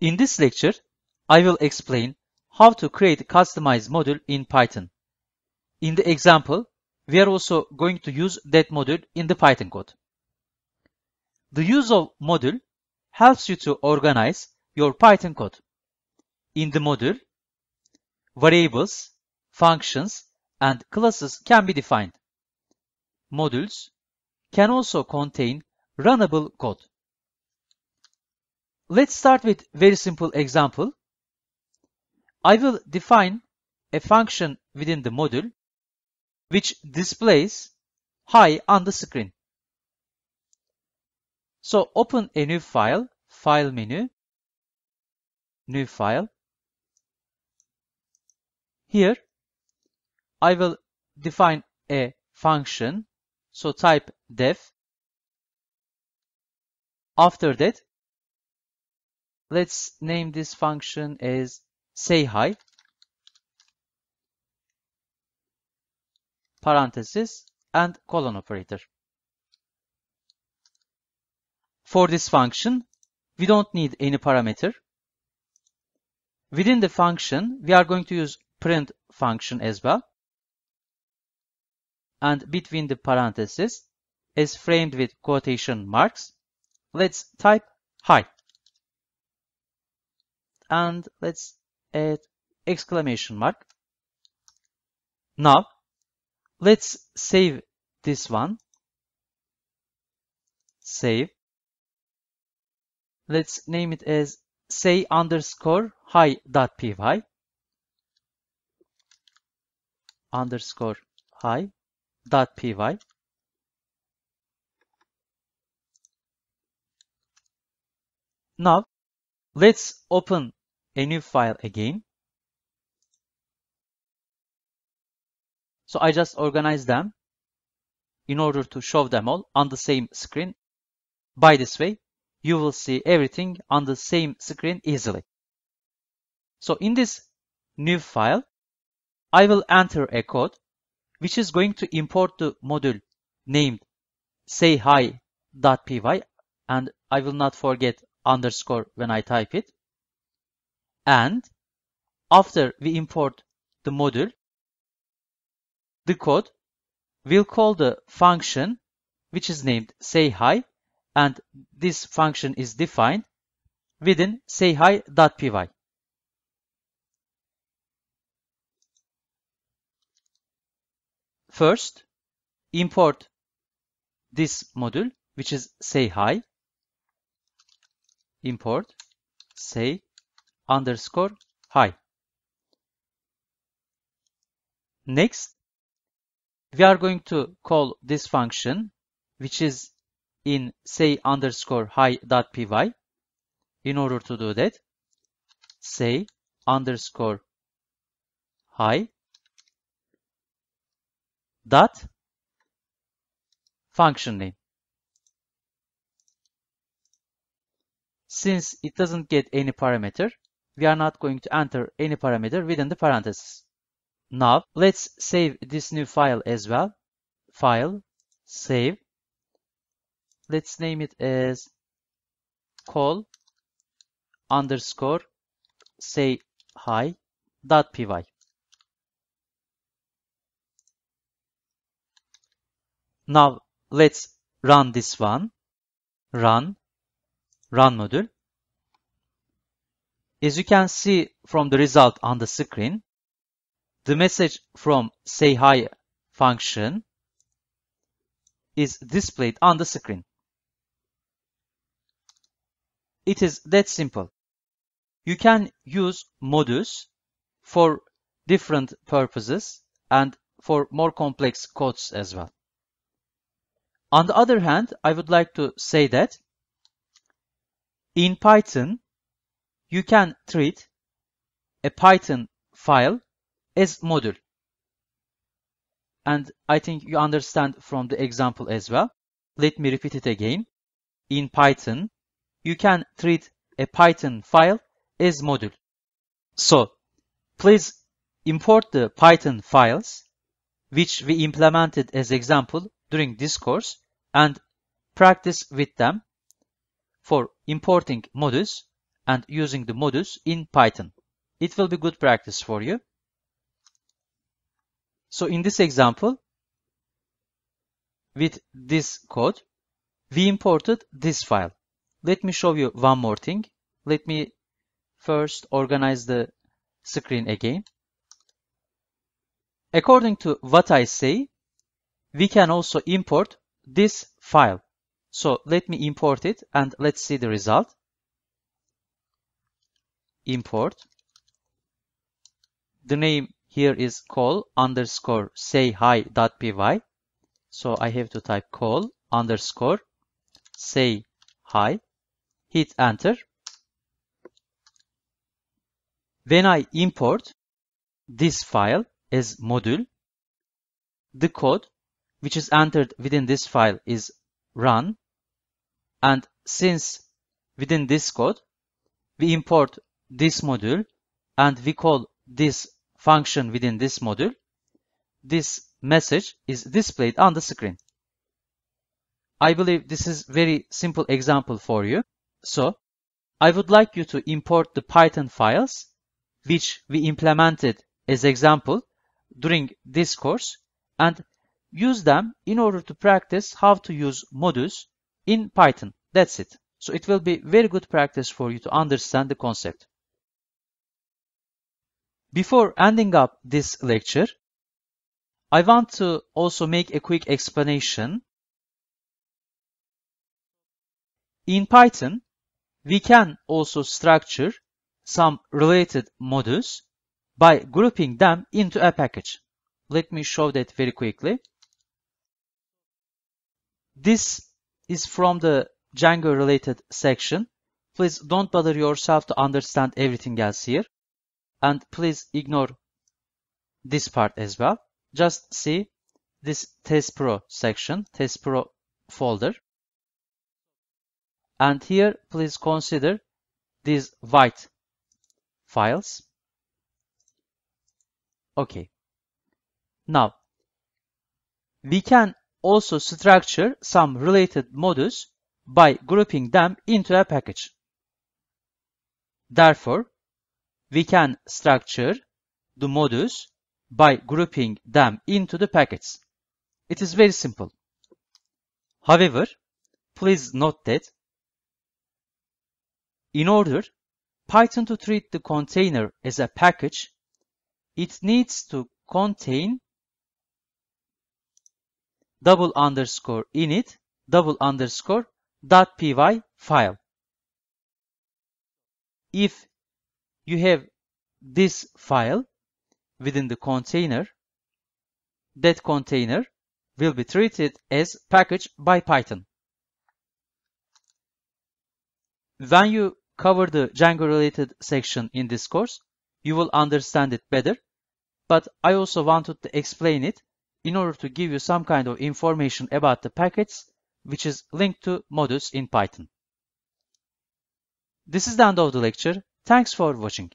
In this lecture, I will explain how to create a customized module in Python. In the example, we are also going to use that module in the Python code. The use of module helps you to organize your Python code. In the module, variables, functions, and classes can be defined. Modules can also contain runnable code. Let's start with very simple example. I will define a function within the module which displays hi on the screen. So open a new file, file menu, new file. Here I will define a function. So type def. After that Let's name this function as say hi. Parenthesis and colon operator. For this function, we don't need any parameter. Within the function, we are going to use print function as well. And between the parentheses, is framed with quotation marks, let's type hi and let's add exclamation mark. Now, let's save this one. Save. Let's name it as say underscore hi dot py underscore hi dot py now let's open a new file again. So I just organize them in order to show them all on the same screen. By this way, you will see everything on the same screen easily. So in this new file, I will enter a code which is going to import the module named say and I will not forget underscore when I type it and after we import the module, the code will call the function which is named say hi and this function is defined within say hi.py. First, import this module which is say hi import say underscore high. Next, we are going to call this function, which is in say underscore high dot py. In order to do that, say underscore high dot function name. Since it doesn't get any parameter, we are not going to enter any parameter within the parentheses. Now let's save this new file as well. File, save. Let's name it as call underscore say hi dot py. Now let's run this one. Run, run module. As you can see from the result on the screen, the message from say hi function is displayed on the screen. It is that simple. You can use modus for different purposes and for more complex codes as well. On the other hand, I would like to say that in Python, you can treat a Python file as module. And I think you understand from the example as well. Let me repeat it again. In Python, you can treat a Python file as module. So please import the Python files, which we implemented as example during this course and practice with them for importing modules and using the modus in Python. It will be good practice for you. So in this example, with this code, we imported this file. Let me show you one more thing. Let me first organize the screen again. According to what I say, we can also import this file. So let me import it and let's see the result import. The name here is call underscore say hi dot py. So I have to type call underscore say hi, hit enter. When I import this file as module, the code which is entered within this file is run. And since within this code, we import this module and we call this function within this module, this message is displayed on the screen. I believe this is very simple example for you. So I would like you to import the Python files, which we implemented as example during this course and use them in order to practice how to use modules in Python. That's it. So it will be very good practice for you to understand the concept. Before ending up this lecture, I want to also make a quick explanation. In Python, we can also structure some related modules by grouping them into a package. Let me show that very quickly. This is from the Django related section. Please don't bother yourself to understand everything else here and please ignore this part as well. Just see this Test Pro section, Test Pro folder. And here, please consider these white files. Okay. Now, we can also structure some related modules by grouping them into a package. Therefore, we can structure the modus by grouping them into the packets. It is very simple. However, please note that in order Python to treat the container as a package, it needs to contain double underscore init double underscore dot py file. If you have this file within the container. That container will be treated as package by Python. When you cover the Django related section in this course, you will understand it better. But I also wanted to explain it in order to give you some kind of information about the packets which is linked to modus in Python. This is the end of the lecture thanks for watching